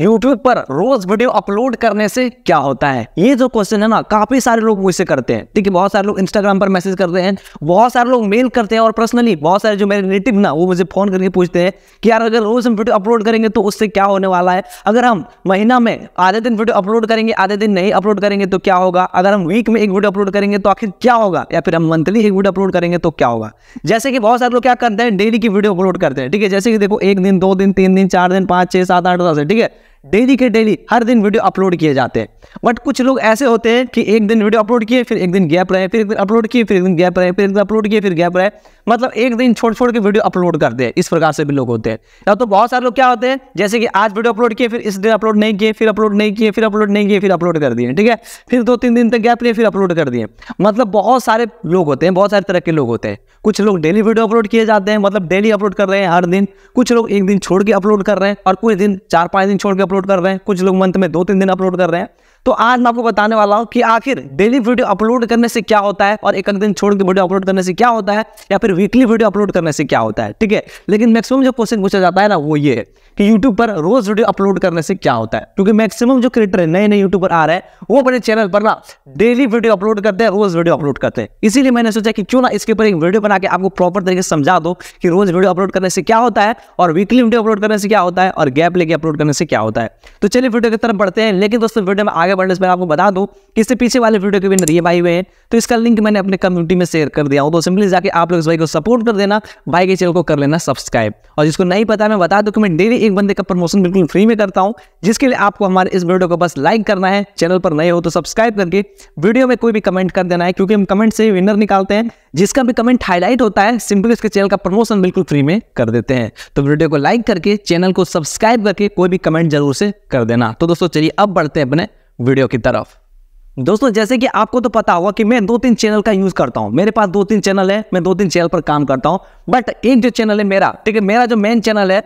YouTube पर रोज video upload करने से क्या होता है ये जो क्वेश्चन है ना काफी सारे लोग मुझसे करते हैं ठीक है बहुत सारे लोग इंस्टाग्राम पर मैसेज करते हैं बहुत सारे लोग मेल करते हैं और पर्सनली बहुत सारे जो मेरे रिलेटिव ना वो मुझे फोन करके पूछते हैं कि यार अगर रोज हम वीडियो अपलोड करेंगे तो उससे क्या होने वाला है अगर हम महीना में आधे दिन वीडियो अपलोड करेंगे आधे दिन नहीं अपलोड करेंगे तो क्या होगा अगर हम वीक में एक वीडियो अपलोड करेंगे तो आखिर क्या होगा या फिर हम मंथली एक वीडियो अपलोड करेंगे तो क्या होगा जैसे कि बहुत सारे लोग क्या करते हैं डेली की वीडियो अपलोड करते हैं ठीक है जैसे कि देखो एक दिन दो दिन तीन दिन चार दिन पाँच छः सात आठ दस ठीक है डेली के डेली हर दिन वीडियो अपलोड किए जाते हैं बट कुछ लोग ऐसे होते हैं कि एक दिन वीडियो अपलोड किए फिर एक दिन गैप रहे फिर एक दिन अपलोड किए फिर एक दिन गैप रहे फिर एक दिन अपलोड किए फिर गैप रहे मतलब एक दिन छोड़ छोड़ के वीडियो अपलोड करते हैं इस प्रकार से भी लोग होते हैं या तो बहुत सारे लोग क्या होते हैं जैसे कि आज वीडियो अपलोड किए फिर इस दिन अपलोड नहीं किए फिर अपलोड नहीं किए फिर अपलोड नहीं किए फिर अपलोड कर दिए ठीक है फिर दो तीन दिन तक गैप लिए फिर अपलोड कर दिए मतलब बहुत सारे लोग होते हैं बहुत सारे तरह के लोग होते हैं कुछ लोग डेली वीडियो अपलोड किए जाते हैं मतलब डेली अपलोड कर रहे हैं हर दिन कुछ लोग एक दिन छोड़ के अपलोड कर रहे हैं और कुछ दिन चार पाँच दिन छोड़ के अपलोड कर रहे हैं कुछ लोग मंथ में दो तीन दिन अपलोड कर रहे हैं तो आज मैं आपको बताने वाला हूँ कि आखिर डेली वीडियो अपलोड करने से क्या होता है और एक एक दिन छोड़ के वीडियो अपलोड करने से क्या होता है या फिर वीकली वीडियो अपलोड करने से क्या होता है ठीक है लेकिन मैक्सिमम जो क्वेश्चन पूछा जाता है ना वो ये है कि यूट्यूब पर रोज वीडियो अपलोड करने से क्या होता है क्योंकि मैक्सिमम जो क्रिएटर है नए नए यूट्यूब पर आ रहे हैं वो अपने चैनल पर ना डेली वीडियो अपलोड करते हैं रोज वीडियो अपलोड करते हैं इसीलिए मैंने सोचा कि क्यों ना इसके ऊपर एक वीडियो बना के आपको प्रॉपर तरीके से समझा दो कि रोज वीडियो अपलोड करने से क्या होता है और वीकली वीडियो अपलोड करने से क्या होता है और गैप लेके अपलोड करने से क्या होता है तो चलिए वीडियो की तरफ बढ़ते हैं लेकिन दोस्तों वीडियो में आगे आगे बढ़ने से पहले आपको बता दूँ इससे पीछे वाले वीडियो के भी नरिए भाई हुए हैं तो इसका लिंक मैंने अपने कम्युनिटी में शेयर कर दिया हूँ तो सिंपली जाके आप लोग इस भाई को सपोर्ट कर देना भाई के चैनल को कर लेना सब्सक्राइब और जिसको नहीं पता मैं बता दूँ कि मैं डेली एक बंदे का प्रमोशन बिल्कुल फ्री में करता हूँ जिसके लिए आपको हमारे इस वीडियो को बस लाइक करना है चैनल पर नए हो तो सब्सक्राइब करके वीडियो में कोई भी कमेंट कर देना है क्योंकि हम कमेंट से विनर निकालते हैं जिसका भी कमेंट हाईलाइट होता है सिंपली उसके चैनल का प्रमोशन बिल्कुल फ्री में कर देते हैं तो वीडियो को लाइक करके चैनल को सब्सक्राइब करके कोई भी कमेंट जरूर से कर देना तो दोस्तों चलिए अब बढ़ते हैं अपने वीडियो की तरफ दोस्तों जैसे कि आपको तो पता होगा कि मैं दो तीन चैनल का यूज करता हूं मेरे पास दो तीन चैनल है मैं दो तीन चैनल पर काम करता हूं बट एक जो चैनल है मेरा ठीक है मेरा जो मेन चैनल है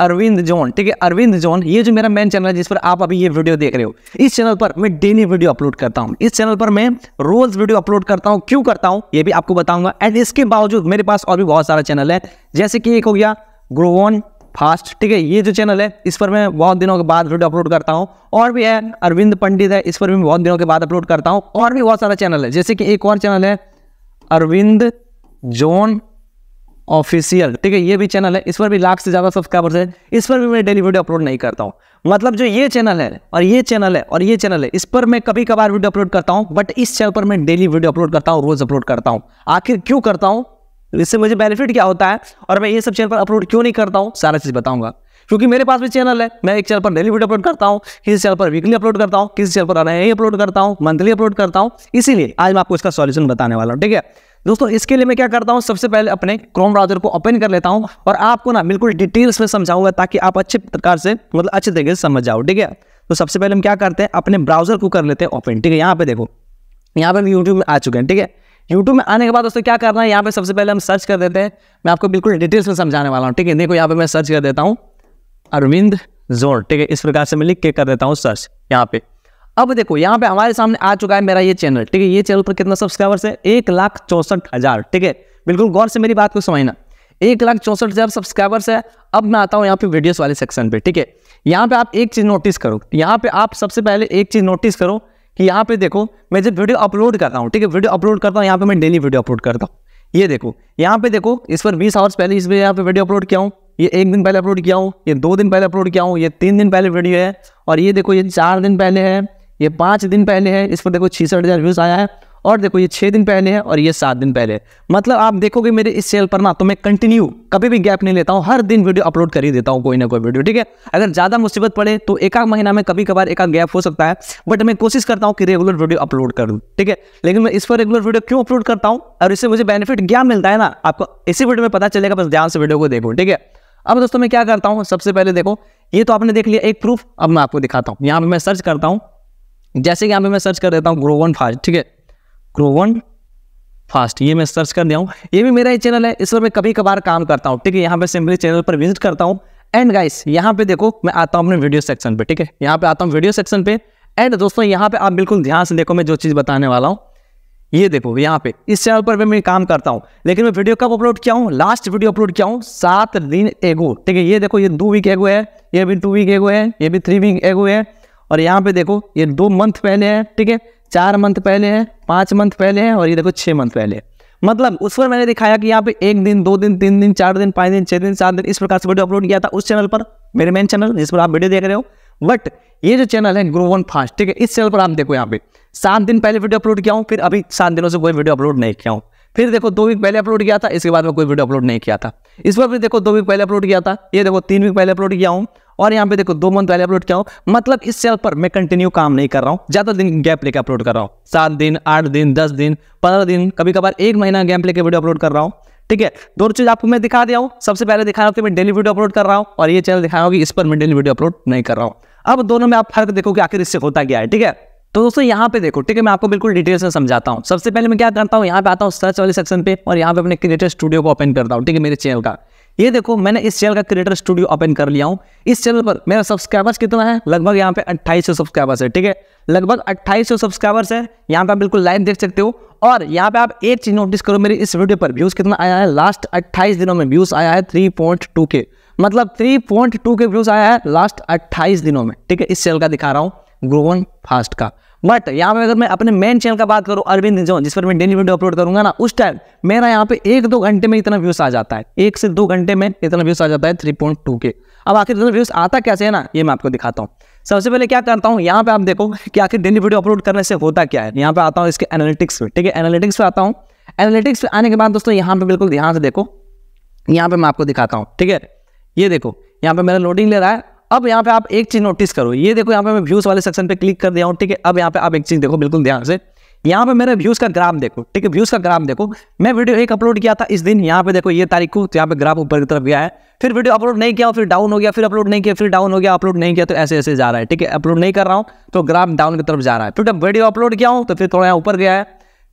अरविंद जोन ठीक है अरविंद जोन ये जो मेरा मेन चैनल है जिस पर आप अभी ये वीडियो देख रहे हो इस चैनल पर मैं डेली वीडियो अपलोड करता हूँ इस चैनल पर मैं रोज वीडियो अपलोड करता हूँ क्यों करता हूँ ये भी आपको बताऊंगा एंड इसके बावजूद मेरे पास और भी बहुत सारा चैनल है जैसे कि एक हो गया ग्रोवन फास्ट ठीक है ये जो चैनल है इस पर मैं बहुत दिनों के बाद वीडियो अपलोड करता हूँ और भी है अरविंद पंडित है इस पर भी मैं बहुत दिनों के बाद अपलोड करता हूँ और भी बहुत सारा चैनल है जैसे कि एक और चैनल है अरविंद जोन ऑफिशियल ठीक है ये भी चैनल है इस पर भी लाख से ज़्यादा सब्सक्राइबर्स है इस पर भी मैं डेली वीडियो अपलोड नहीं करता हूँ मतलब जो ये चैनल है और ये चैनल है और ये चैनल है इस पर मैं कभी कभार वीडियो अपलोड करता हूँ बट इस चैनल पर मैं डेली वीडियो अपलोड करता हूँ रोज़ अपलोड करता हूँ आखिर क्यों करता हूँ तो इससे मुझे बेनिफिट क्या होता है और मैं ये सब चैनल पर अपलोड क्यों नहीं करता हूँ सारा चीज़ बताऊँगा क्योंकि मेरे पास भी चैनल है मैं एक चैनल पर डेली वीडियो अपलोड करता हूँ किसी चैनल पर वीकली अपलोड करता हूँ किसी चैनल पर अनाई अपलोड करता हूँ मंथली अपलोड करता हूँ इसीलिए आज मैं आपको इसका सॉल्यूशन बताने वाला हूँ ठीक है दोस्तों इसके लिए मैं क्या करता हूँ सबसे पहले अपने क्रोम ब्राउजर को ओपन कर लेता हूँ और आपको ना बिल्कुल डिटेल्स में समझाऊंगा ताकि आप अच्छे प्रकार से मतलब अच्छे तरीके से समझ जाओ ठीक है तो सबसे पहले हम क्या करते हैं अपने ब्राउजर को कर लेते हैं ओपन ठीक है यहाँ पे देखो यहाँ पर हम यूट्यूब में आ चुके हैं ठीक है यूट्यूब में आने के बाद दोस्तों क्या करना है यहाँ पे सबसे पहले हम सर्च कर देते हैं मैं आपको बिल्कुल डिटेल्स में समझाने वाला हूँ ठीक है देखो यहाँ पे मैं सर्च कर देता हूँ अरविंद जोन ठीक है इस प्रकार से मैं लिख के कर देता हूँ सर्च यहाँ पे अब देखो यहाँ पे हमारे सामने आ चुका है मेरा ये चैनल ठीक है ये चैनल पर कितना सब्सक्राइबर्स है एक लाख चौंसठ हज़ार ठीक है बिल्कुल गौर से मेरी बात को समझना एक लाख चौंसठ हज़ार सब्सक्राइबर्स है अब मैं आता हूँ यहाँ पे वीडियोस वाले सेक्शन पे ठीक है यहाँ पे आप एक चीज़ नोटिस करो यहाँ पे आप सबसे पहले एक चीज़ नोटिस करो कि यहाँ पे देखो मैं जब वीडियो अपलोड करता हूँ ठीक है वीडियो अपलोड करता हूँ यहाँ पे मैं डेली वीडियो अपलोड करता हूँ ये देखो यहाँ पे देखो इस पर बीस आवर्स पहले इस पर यहाँ पे वीडियो अपलोड किया हूँ ये एक दिन पहले अपलोड किया हूँ ये दो दिन पहले अपलोड किया हूँ ये तीन दिन पहले वीडियो है और ये देखो ये चार दिन पहले है ये पाँच दिन पहले है इस पर देखो छीसठ हज़ार व्यूज़ आया है और देखो ये छः दिन पहले है और ये सात दिन पहले मतलब आप देखोगे मेरे इस सेल पर ना तो मैं कंटिन्यू कभी भी गैप नहीं लेता हूँ हर दिन वीडियो अपलोड कर ही देता हूँ कोई ना कोई वीडियो ठीक है अगर ज़्यादा मुसीबत पड़े तो एक आध महीना में कभी कभार एक आध गैप हो सकता है बट मैं कोशिश करता हूँ कि रेगुलर वीडियो अपलोड कर दूँ ठीक है लेकिन मैं इस पर रेगुलर वीडियो क्यों अपलोड करता हूँ और इससे मुझे बेनिफिट क्या मिलता है ना आपको इसी वीडियो में पता चलेगा बस ध्यान से वीडियो को देखो ठीक है अब दोस्तों मैं क्या करता हूँ सबसे पहले देखो ये तो आपने देख लिया एक प्रूफ अब मैं आपको दिखाता हूँ यहाँ पे मैं सर्च करता हूँ जैसे कि यहाँ पे मैं सर्च कर देता हूँ ग्रोवन फास्ट ठीक है क्रोवन फास्ट ये मैं सर्च कर दिया हूँ ये भी मेरा ही चैनल है इस पर मैं कभी कभार काम करता हूँ ठीक है यहाँ पे सिंपली चैनल पर विजिट करता हूँ एंड गाइस यहाँ पे देखो मैं आता हूँ अपने वीडियो सेक्शन पे ठीक है यहाँ पे आता हूँ वीडियो सेक्शन पे एंड दोस्तों यहाँ पे आप बिल्कुल ध्यान से देखो मैं जो चीज़ बताने वाला हूँ ये देखो यहाँ पे इस चैनल पर मैं काम करता हूँ लेकिन मैं वीडियो कब अपलोड किया हूँ लास्ट वीडियो अपलोड किया हूँ सात दिन एगो ठीक है ये देखो ये दो वीक एगो है ये भी टू वीक एगो है ये भी थ्री वीक एगो है और यहाँ पे देखो ये दो मंथ पहले है ठीक है चार मंथ पहले है पाँच मंथ पहले है और ये देखो छः मंथ पहले है मतलब उस पर मैंने दिखाया कि यहाँ पे एक दिन दो दिन तीन दिन चार दिन पाँच दिन छः दिन सात दिन इस प्रकार से वीडियो अपलोड किया था उस चैनल पर मेरे मेन चैनल जिस पर आप वीडियो देख रहे हो बट ये जो चैनल है ग्रो वन फास्ट ठीक है इस चैनल पर आप देखो यहाँ पे सात दिन पहले वीडियो अपलोड किया हूँ फिर अभी सात दिनों से कोई वीडियो अपलोड नहीं किया हूँ फिर देखो दो वीक पहले अपलोड किया था इसके बाद में कोई वीडियो अपलोड नहीं किया था इस बार फिर देखो दो वीक पहले अपलोड किया था ये देखो तीन वीक पहले अपलोड किया हूँ और यहाँ पे देखो दो मंथ पहले अपलोड किया हूँ मतलब इस चैनल पर मैं कंटिन्यू काम नहीं कर रहा हूँ ज्यादा दिन गैप लेकर अपलोड कर रहा हूँ सात दिन आठ दिन दस दिन पंद्रह दिन कभी कभार एक महीना गैप लेकर वीडियो अपलोड कर रहा हूँ ठीक है दो चीज आपको मैं दिखा दिया हूँ सबसे पहले दिखा रहा हूँ कि मैं डेली वीडियो अपलोड कर रहा हूँ और ये चैनल दिखा रहा हूँ कि इस पर मैं डेली वीडियो अपलोड नहीं कर रहा हूँ अब दोनों में आप फर्क देखो कि आखिर इससे होता क्या है ठीक है तो दोस्तों यहाँ पे देखो ठीक है मैं आपको बिल्कुल डिटेल्स में समझाता हूँ सबसे पहले मैं क्या करता हूँ यहाँ पे आता हूँ सर्च वाले सेक्शन पे और यहाँ पे अपने क्रिएटर स्टूडियो को ओपन करता हूँ ठीक है मेरे चैनल का ये देखो मैंने इस चैनल का क्रिएटर स्टूडियो ओपन कर लिया हूँ इस चैनल पर मेरा सब्सक्राइबर्स कितना है लगभग यहाँ पे अट्ठाईस सब्सक्राइबर्स है ठीक है लगभग अट्ठाईस सब्सक्राइबर्स है यहाँ पे आप बिल्कुल लाइव देख सकते हो और यहाँ पे आप एक चीज नोटिस करो मेरे इस वीडियो पर व्यूज कितना आया है लास्ट अट्ठाईस दिनों में व्यूज आया है थ्री पॉइंट टू के मतलब थ्री पॉइंट टू के व्यूज आया है लास्ट अट्ठाईस दिनों में ठीक है इस चैनल का दिखा रहा हूँ ग्रोवन फास्ट का बट यहाँ पे अगर मैं अपने मेन चैनल का बात करूँ अरविंद जोन जिस पर मैं डेली वीडियो अपलोड करूंगा ना उस टाइम मेरा यहाँ पे एक दो घंटे में इतना व्यूज आ जाता है एक से दो घंटे में इतना व्यूज आ जाता है थ्री पॉइंट टू के अब आखिर इतना व्यूज आता कैसे है ना ये मैं आपको दिखाता हूँ सबसे पहले क्या करता हूँ यहाँ पे आप देखो कि आखिर डेली वीडियो अपलोड करने से होता क्या है यहाँ पे आता हूँ इसके एनालिटिक्स पे ठीक है एनालिटिक्स पे आता हूँ एनालिटिक्स पे आने के बाद दोस्तों यहाँ पे बिल्कुल ध्यान से देखो यहाँ पे मैं आपको दिखाता हूँ ठीक है ये देखो यहाँ पे मेरा लोडिंग ले रहा है अब यहाँ पे आप एक चीज नोटिस करो ये देखो यहाँ पे मैं व्यूज वाले सेक्शन पे क्लिक कर दिया हूँ ठीक है अब यहाँ पे आप एक चीज देखो बिल्कुल ध्यान से यहाँ पे मेरे व्यूज का ग्राम देखो ठीक है व्यूज का ग्राम देखो मैं वीडियो एक अपलोड किया था इस दिन यहाँ पे देखो ये तारीख को तो यहाँ पे ग्राफ ऊपर की तरफ गया है फिर वीडियो अपलोड नहीं किया फिर डाउन हो गया फिर अपलोड नहीं किया फिर डाउन हो गया अपलोड नहीं किया तो ऐसे ऐसे जा रहा है ठीक है अपलोड नहीं कर रहा हूँ तो ग्राम डाउन की तरफ जा रहा है फिर तो जब वीडियो अपलोड किया हूँ तो फिर थोड़ा यहाँ ऊपर गया है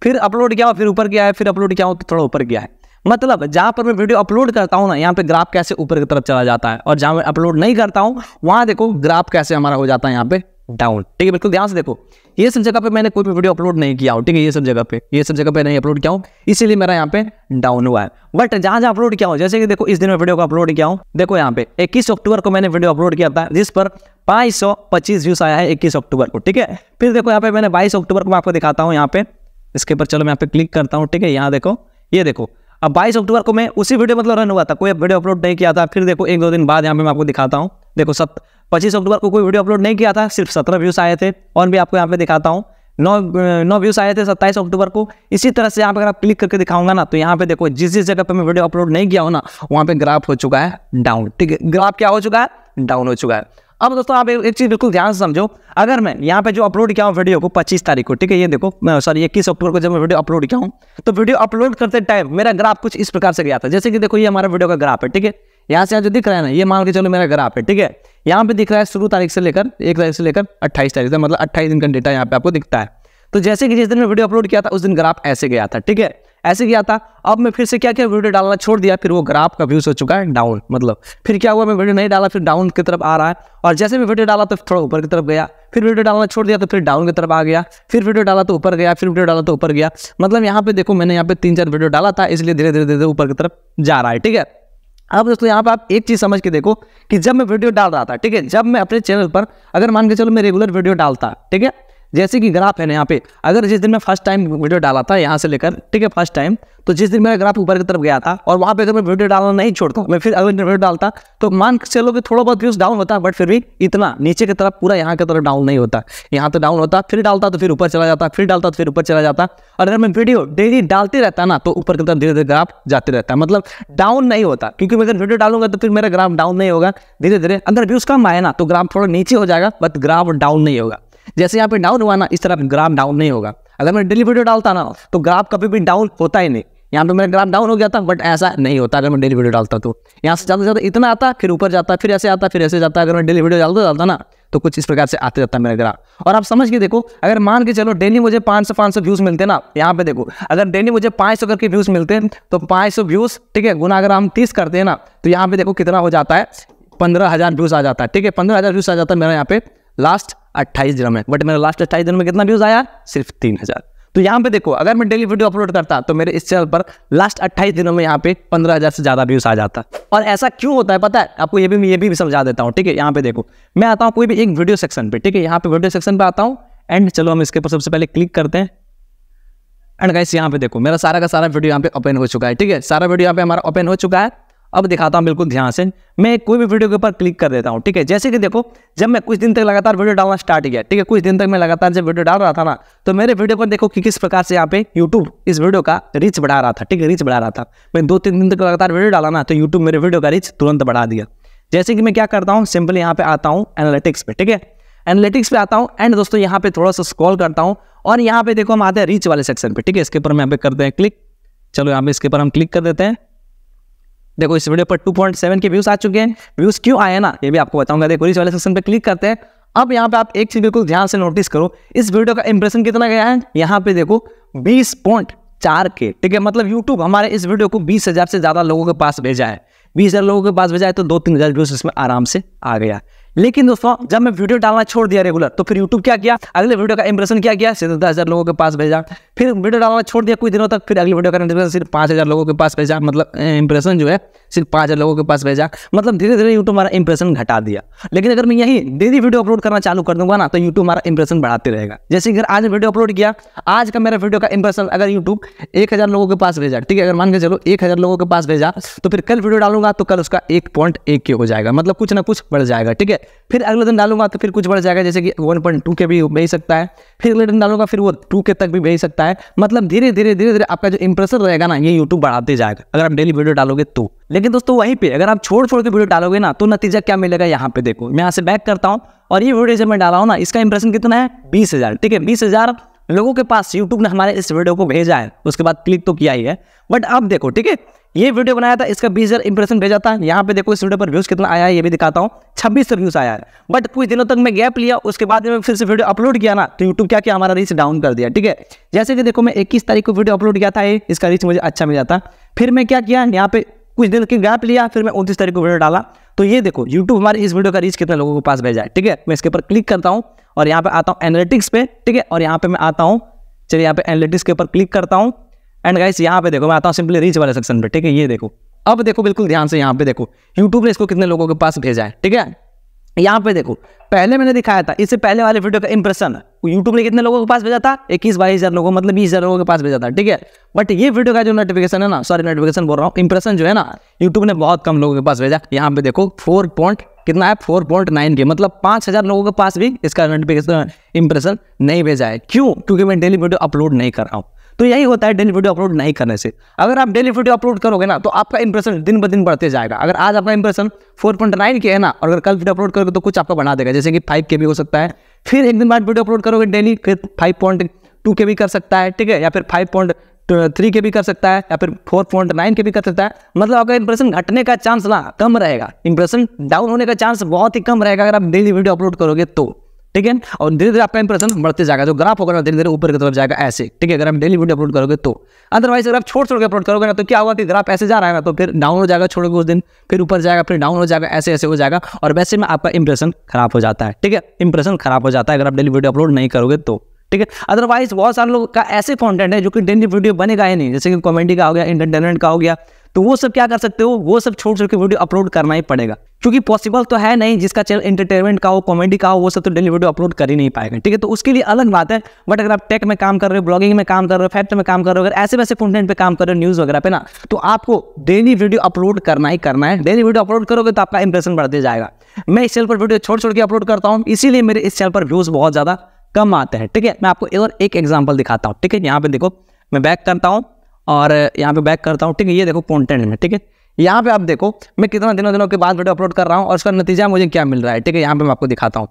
फिर अपलोड किया फिर ऊपर गया है फिर अपलोड किया हूँ तो थोड़ा ऊपर गया है मतलब जहाँ पर मैं वीडियो अपलोड करता हूँ ना यहाँ पे ग्राफ कैसे ऊपर की तरफ चला जाता है और जहाँ मैं अपलोड नहीं करता हूँ वहाँ देखो ग्राफ कैसे हमारा हो जाता है यहाँ पे डाउन ठीक है बिल्कुल ध्यान से देखो ये सब जगह पे मैंने कोई भी वीडियो अपलोड नहीं किया हो ठीक है ये सब जगह पे ये सब जगह पे नहीं अपलोड किया हूँ इसीलिए मेरा यहाँ पे डाउन हुआ है बट जहाँ जहाँ अपलोड किया हो जैसे कि देखो इस दिन में वीडियो को अपलोड किया हूँ देखो यहाँ पे इक्कीस अक्टूबर को मैंने वीडियो अपलोड किया था जिस पर पाँच सौ पच्चीस व्यूज आया है इक्कीस अक्टूबर को ठीक है फिर देखो यहाँ पे मैंने बाईस अक्टूबर को मैं आपको दिखाता हूँ यहाँ पे इसके ऊपर चलो मैं यहाँ पे क्लिक करता हूँ ठीक है यहाँ देखो ये देखो अब बाईस अक्टूबर को मैं उसी वीडियो मतलब रन हुआ था कोई वीडियो अपलोड नहीं किया था फिर देखो एक दो दिन बाद यहाँ पे मैं आपको दिखाता हूँ देखो सत पच्चीस अक्टूबर को कोई वीडियो अपलोड नहीं किया था सिर्फ सत्रह व्यूज़ आए थे और भी आपको यहाँ पे दिखाता हूँ नौ नौ व्यूज़ आए थे सत्ताईस अक्टूबर को इसी तरह से यहाँ पे अगर आप क्लिक करके दिखाऊंगा ना तो यहाँ पे देखो जिस जिस जगह पे मैं वीडियो अपलोड नहीं किया हूँ ना वहाँ पे ग्राफ हो चुका है डाउन ठीक है ग्राफ क्या हो चुका है डाउन हो चुका है अब दोस्तों आप एक चीज़ बिल्कुल ध्यान से समझो अगर मैं यहाँ पे जो अपलोड किया हूँ वीडियो को 25 तारीख को ठीक है ये देखो सॉरी इक्कीस अक्टूबर को जब मैं वीडियो अपलोड किया हूँ तो वीडियो अपलोड करते टाइम मेरा ग्राफ कुछ इस प्रकार से गया था जैसे कि देखो ये हमारा वीडियो का ग्राफ है ठीक है यहाँ से यहाँ जो दिख रहा है ना ये मान के चलो मेरा ग्राफ है ठीक है यहाँ पे दिख रहा है शुरू तारीख से लेकर एक तारीख से लेकर अट्ठाईस तारीख से मतलब अट्ठाईस दिन का डेटा यहाँ पे आपको दिखता है तो जैसे कि जिस दिन मैं वीडियो अपलोड किया था उस दिन ग्राफ ऐसे गया था ठीक है ऐसे किया था अब मैं फिर से क्या किया वीडियो डालना छोड़ दिया फिर वो ग्राफ का व्यूज हो चुका है डाउन मतलब फिर क्या हुआ मैं वीडियो नहीं डाला फिर डाउन की तरफ आ रहा है और जैसे मैं वीडियो डाला तो थोड़ा ऊपर की तरफ गया फिर वीडियो डालना छोड़ दिया तो फिर डाउन की तरफ आ गया फिर वीडियो डाला तो ऊपर गया फिर वीडियो डाला तो ऊपर गया मतलब यहाँ पे देखो मैंने यहाँ पे तीन चार वीडियो डाला था इसलिए धीरे धीरे धीरे ऊपर की तरफ जा रहा है ठीक है अब दोस्तों यहाँ पर आप एक चीज़ समझ के देखो कि जब मैं वीडियो डाल रहा था ठीक है जब मैं अपने चैनल पर अगर मान के चलो मैं रेगुलर वीडियो डालता ठीक है जैसे कि ग्राफ है ना यहाँ पे अगर जिस दिन मैं फर्स्ट टाइम वीडियो डाला था यहाँ से लेकर ठीक है फर्स्ट टाइम तो जिस दिन मेरा ग्राफ ऊपर की तरफ गया था और वहाँ पे अगर मैं वीडियो डालना नहीं छोड़ता मैं फिर अगर वीडियो डालता तो मान चलो कि थोड़ा बहुत व्यूज डाउन होता बट फिर भी इतना नीचे की तरफ पूरा यहाँ की तरफ डाउन नहीं होता यहाँ तो डाउन होता फिर डालता तो फिर ऊपर चला जाता फिर डालता तो फिर ऊपर चला जाता और अगर मैं वीडियो डेली डालते रहता ना तो ऊपर की तरफ धीरे धीरे ग्राफ जाते रहता मतलब डाउन नहीं होता क्योंकि मैं अगर वीडियो डालूंगा तो फिर मेरा ग्राफ डाउन नहीं होगा धीरे धीरे अगर व्यूज कम आए ना तो ग्राफ थोड़ा नीचे हो जाएगा बट ग्राफ डाउन नहीं होगा जैसे यहाँ पे डाउन हुआ ना इस तरह ग्राफ डाउन नहीं होगा अगर मैं डेली वीडियो डालता ना तो ग्राफ कभी भी डाउन होता ही नहीं यहाँ पे मेरा ग्राफ डाउन हो गया था बट ऐसा नहीं होता अगर मैं डेली वीडियो डालता तो यहाँ से ज़्यादा से ज़्यादा इतना आता फिर ऊपर जाता फिर ऐसे आता फिर ऐसे जाता अगर मैं डेली वीडियो डालता डालता ना तो कुछ इस प्रकार से आते जाता मेरा ग्राफ और आप समझ के देखो अगर मान के चलो डेली मुझे पाँच सौ पाँच सौ व्यूज़ मिलते ना यहाँ पे देखो अगर डेली मुझे पाँच सौ करके व्यूज़ मिलते हैं तो पाँच सौ व्यूज़ ठीक है गुना अगर हम तीस करते हैं ना तो यहाँ पे देखो कितना हो जाता है पंद्रह हज़ार व्यूज़ आ जाता है ठीक है पंद्रह हज़ार व्यूज़ आ जाता है मेरा यहाँ पे लास्ट अट्ठाईस दिनों में बट मेरा लास्ट अट्ठाईस दिनों में कितना व्यूज आया सिर्फ तीन हजार तो यहाँ पे देखो अगर मैं डेली वीडियो अपलोड करता तो मेरे इस चैनल पर लास्ट 28 दिनों में यहाँ पे 15,000 से ज़्यादा व्यूज आ जाता और ऐसा क्यों होता है पता है आपको ये भी ये भी समझा देता हूँ ठीक है यहाँ पे देखो मैं आता हूँ कोई भी एक वीडियो सेक्शन पे ठीक है यहाँ पे वीडियो सेक्शन पे आता हूँ एंड चलो हम इसके ऊपर सबसे पहले क्लिक करते हैं एंड गाइस यहाँ पे देखो मेरा सारा का सारा वीडियो यहाँ पे ओपन हो चुका है ठीक है सारा वीडियो यहाँ पे हमारा ओपन हो चुका है अब दिखाता हूँ बिल्कुल ध्यान से मैं कोई भी वीडियो के ऊपर क्लिक कर देता हूँ ठीक है जैसे कि देखो जब मैं कुछ दिन तक लगातार वीडियो डालना स्टार्ट किया ठीक है कुछ दिन तक मैं लगातार जब वीडियो डाल रहा था ना तो मेरे वीडियो पर देखो कि किस प्रकार से यहाँ पे यूट्यूब इस वीडियो का रीच बढ़ा रहा था ठीक है रीच बढ़ा रहा था मैं दो तीन दिन तक लगातार वीडियो डाला ना तो यूट्यूब मेरे वीडियो का रीच तुरंत बढ़ा दिया जैसे कि मैं क्या करता हूँ सिंपली यहाँ पे आता हूँ एनालिटिक्स पे ठीक है एनालिटिक्स पे आता हूँ एंड दोस्तों यहाँ पे थोड़ा सा स्कॉल करता हूँ और यहाँ पे देखो हम आते हैं रीच वाले सेक्शन पे ठीक है इसके ऊपर हम यहाँ पे करते हैं क्लिक चलो यहाँ पे इसके ऊपर हम क्लिक कर देते हैं देखो इस वीडियो पर 2.7 के व्यूज आ चुके हैं व्यूज क्यों आए ना ये भी आपको बताऊंगा देखो इस वाले सेक्शन पे क्लिक करते हैं अब यहाँ पे आप एक चीज बिल्कुल ध्यान से नोटिस करो इस वीडियो का इंप्रेशन कितना गया है यहाँ पे देखो बीस पॉइंट चार के ठीक है मतलब यूट्यूब हमारे इस वीडियो को बीस हजार से ज्यादा लोगों के पास भेजा है बीस हजार लोगों के पास भेजा है तो दो तीन हजार व्यूज इसमें आराम से आ गया लेकिन दोस्तों जब मैं वीडियो डालना छोड़ दिया रेगुलर तो फिर यूट्यूब क्या किया अगले वीडियो का इंप्रेशन क्या किया सिर्फ दस हज़ार लोगों के पास भेजा फिर वीडियो डालना छोड़ दिया कुछ दिनों तक फिर अगले वीडियो का इंप्रेशन सिर्फ पाँच हज़ार लोगों के पास भेजा मतलब इंप्रेशन जो है सिर्फ पाँच हज़ार लोगों के पास भेजा मतलब धीरे धीरे यूट्यूब हमारा इंप्रेशन घटा दिया लेकिन अगर मैं यही डेली वीडियो अपलोड करना चालू कर दूंगा ना तो यूट्यूब हमारा इंप्रेशन बढ़ाते रहेगा जैसे अगर आज वीडियो अपलोड किया आज का मेरा वीडियो का इंप्रेशन अगर यूट्यूब एक हज़ार लोगों के पास भेजा ठीक है अगर मान के चलो एक हज़ार लोगों के पास भेजा तो फिर कल वीडियो डालूंगा तो कल उसका एक पॉइंट एक हो जाएगा मतलब कुछ ना कुछ बढ़ जाएगा ठीक है फिर अगले दिन डालूंगा तो फिर कुछ बढ़ जाएगा जैसे कि वन पॉइंट टू के भी भेज सकता है फिर अगले दिन डालूंगा फिर वो टू के तक भी भेज सकता है मतलब धीरे धीरे धीरे धीरे आपका जो इंप्रेशन रहेगा ना ये यूट्यूब बढ़ाते जाएगा अगर आप डेली वीडियो डालोगे तो लेकिन दोस्तों वहीं पे अगर आप छोड़ छोड़ के वीडियो डालोगे ना तो नतीजा क्या मिलेगा यहाँ पे देखो मैं यहाँ से बैक करता हूँ और ये वीडियो जब मैं डाला हूँ ना इसका इंप्रेशन कितना है बीस ठीक है बीस लोगों के पास यूट्यूब ने हमारे इस वीडियो को भेजा है उसके बाद क्लिक तो किया ही है बट अब देखो ठीक है ये वीडियो बनाया था इसका बीस हज़ार इंप्रेशन भेजा था यहाँ पे देखो इस वीडियो पर व्यूज़ कितना आया है ये भी दिखाता हूँ छब्बीस सौ व्यूज़ आया है बट कुछ दिनों तक मैं गैप लिया उसके बाद में फिर से वीडियो अपलोड किया ना तो यूट्यूब क्या किया हमारा रीच डाउन कर दिया ठीक है जैसे कि देखो मैं इक्कीस तारीख को वीडियो अपलोड किया था ये इसका रीच मुझे अच्छा मिला था फिर मैं क्या किया यहाँ पे कुछ दिन की गैप लिया फिर मैं उनतीस तारीख को वीडियो डाला तो ये देखो यूट्यूब हमारे इस वीडियो का रीच कितने लोगों के पास भेजा है ठीक है मैं इसके ऊपर क्लिक करता हूँ और यहाँ पे आता हूँ एनालिटिक्स पे ठीक है और यहाँ पे मैं आता हूँ चलिए यहाँ पे एनालिटिक्स के ऊपर क्लिक करता हूँ एंड गाइस यहाँ पे देखो मैं आता हूँ सिंपली रीच वाले सेक्शन पे ठीक है ये देखो अब देखो बिल्कुल ध्यान से यहाँ पे देखो यूट्यूब ने इसको कितने लोगों के पास भेजा है ठीक है यहाँ पे देखो पहले मैंने दिखाया था इससे पहले वाले वीडियो का इंप्रेशन यूट्यूब ने कितने लोगों के पास भेजा था इक्कीस बाईस हजार लोगों मतलब बीस हजार लोगों के पास भेजा था ठीक है बट ये वीडियो का जो नोटिफिकेशन है ना सॉरी नोटिफिकेशन बोल रहा हूँ इंप्रेशन जो है ना यूट्यूब ने बहुत कम लोगों के पास भेजा यहाँ पे देखो फोर पॉइंट कितना है फोर पॉइंट नाइन के मतलब पाँच हज़ार लोगों के पास भी इसका नोटिफिकेशन इंप्रेशन नहीं भेजा है क्यों क्योंकि मैं डेली वीडियो अपलोड नहीं कर रहा हूँ तो यही होता है डेली वीडियो अपलोड नहीं करने से अगर आप डेली वीडियो अपलोड करोगे ना तो आपका इंप्रेशन दिन ब दिन बढ़ते जाएगा अगर आज आपका इंप्रेशन फोर पॉइंट नाइन के है ना और अगर कल वीडियो अपलोड करोगे तो कुछ आपका बना देगा जैसे कि फाइव के भी हो सकता है फिर एक दिन बाद वीडियो अपलोड करोगे डेली फिर फाइव पॉइंट टू के भी कर सकता है ठीक है या फिर फाइव पॉइंट थ्री के भी कर सकता है या फिर फोर पॉइंट नाइन के भी कर सकता है मतलब आपका इंप्रेशन घटने का चांस ना कम रहेगा इंप्रेशन डाउन होने का चांस बहुत ही कम रहेगा अगर आप डेली वीडियो अपलोड करोगे तो ठीक है और धीरे धीरे आपका इंप्रेशन बढ़ते जाएगा जो ग्राफ होगा ना धीरे धीरे ऊपर की तरफ जाएगा ऐसे ठीक है अगर हम डेली वीडियो अपलोड करोगे तो अदरवाइज अगर आप छोड़ छोड़ के अपलोड करोगे ना तो क्या होगा कि ग्राफ ऐसे जा रहा है ना तो फिर डाउन हो जाएगा छोड़ोगे उस दिन फिर ऊपर जाएगा फिर डाउन हो जाएगा ऐसे ऐसे हो जाएगा और वैसे में आपका इंप्रेशन खराब हो जाता है ठीक है इंप्रेशन खराब हो जाता है अगर आप डेली वीडियो अपलोड नहीं करोगे तो ठीक है अदरवाइज बहुत सारे लोग का ऐसे कॉन्टेंट है जो कि डेली वीडियो बनेगा ही नहीं जैसे कि कॉमेडी का हो गया इंटरटेनमेंट का हो गया तो वो सब क्या कर सकते हो वो सब छोड़ छोड़ के वीडियो अपलोड करना ही पड़ेगा क्योंकि पॉसिबल तो है नहीं जिसका चैनल इंटरटेनमेंट का हो कॉमेडी का हो वो सब तो डेली वीडियो अपलोड कर ही नहीं पाएगा ठीक है तो उसके लिए अलग बात है बट अगर आप टेक में काम कर रहे हो ब्लॉगिंग में काम कर रहे हो फैक्ट में काम कर रहे हो अगर ऐसे वैसे कंटेंट पे काम कर रहे हो न्यूज़ वगैरह पे ना तो आपको डेली वीडियो अपलोड करना ही करना है डेली वीडियो अपलोड करोगे तो आपका इंप्रेशन बढ़ते जाएगा मैं इस चैनल पर वीडियो छोड़ छोड़ के अपलोड करता हूँ इसीलिए मेरे इस चैनल पर व्यूज़ बहुत ज़्यादा कम आते हैं ठीक है मैं आपको और एक एग्जाम्पल दिखाता हूँ ठीक है यहाँ पे देखो मैं बैक करता हूँ और यहाँ पे बैक करता हूँ ठीक है ये देखो कॉन्टेंट में ठीक है यहाँ पे आप देखो मैं कितना दिनों दिनों के बाद वीडियो अपलोड कर रहा हूँ और उसका नतीजा मुझे क्या मिल रहा है ठीक है यहाँ पे मैं आपको दिखाता हूँ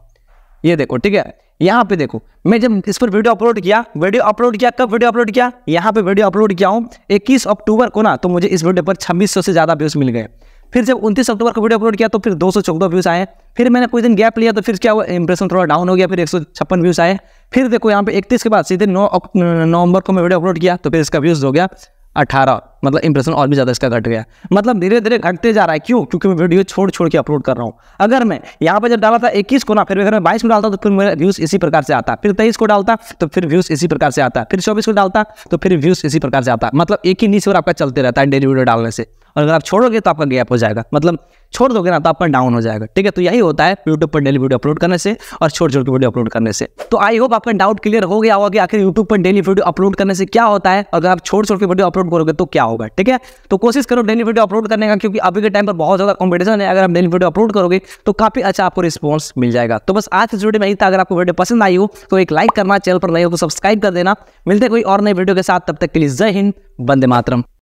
ये देखो ठीक है यहाँ पे देखो मैं जब इस पर वीडियो अपलोड किया वीडियो अपलोड किया कब वीडियो अपलोड किया यहाँ पे वीडियो अपलोड किया हूँ इक्कीस अक्टूबर को ना तो मुझे इस वीडियो पर छब्बीस से ज़्यादा व्यूज़ मिल गए फिर जब उनतीस अक्टूबर को वीडियो अपलोड किया तो फिर दो सौ चौदह व्यूज़ आए फिर मैंने कुछ दिन गैप लिया तो फिर क्या हुआ इंप्रेशन थोड़ा डाउन हो गया फिर एक सौ छप्पन व्यूज़ आए फिर देखो यहाँ पे इकतीस के बाद सीधे नौ नवंबर को मैं वीडियो अपलोड किया तो फिर इसका व्यूज़ हो गया अठारह मतलब इंप्रेशन और भी ज़्यादा इसका घट गया मतलब धीरे धीरे घटते जा रहा है क्यों क्योंकि मैं वीडियो छोड़ छोड़ के अपलोड कर रहा हूँ अगर मैं यहाँ पर जब डाला था इक्कीस को ना फिर अगर मैं बाईस को डालता तो फिर मेरा व्यूज़ इसी प्रकार से आता फिर तेईस को डालता तो फिर व्यूज़ इसी प्रकार से आता फिर चौबीस को डालता तो फिर व्यूज़ इसी प्रकार से आता मतलब एक ही नीचे और आपका चलते रहता है डेली वीडियो डालने से और अगर आप छोड़ोगे तो आपका गैप हो जाएगा मतलब छोड़ दोगे ना तो आपका डाउन हो जाएगा ठीक है तो यही होता है यूट्यूब पर डेली वीडियो अपलोड करने से और छोड़ छोड़ के वीडियो अपलोड करने से तो आई होप आपका डाउट क्लियर हो गया होगा कि आखिर यूट्यूब पर डेली वीडियो अपलोड करने से क्या होता है अगर आप छोड़ छोड़ के वीडियो अपलोड करोगे तो क्या होगा ठीक है तो कोशिश करो डेली वीडियो अपलोड करने का क्योंकि अभी के टाइम पर बहुत ज़्यादा कॉम्पिटिशन है अगर आप डेली वीडियो अपलोड करोगे तो काफ़ी अच्छा आपको रिस्पॉन्स मिल जाएगा तो बस आज इस वीडियो में था अगर आपको वीडियो पसंद आई हो तो एक लाइक करना चैनल पर नहीं हो तो सब्सक्राइब कर देना मिलते कोई और नई वीडियो के साथ तब तक के लिए जय हिंद बंदे मातरम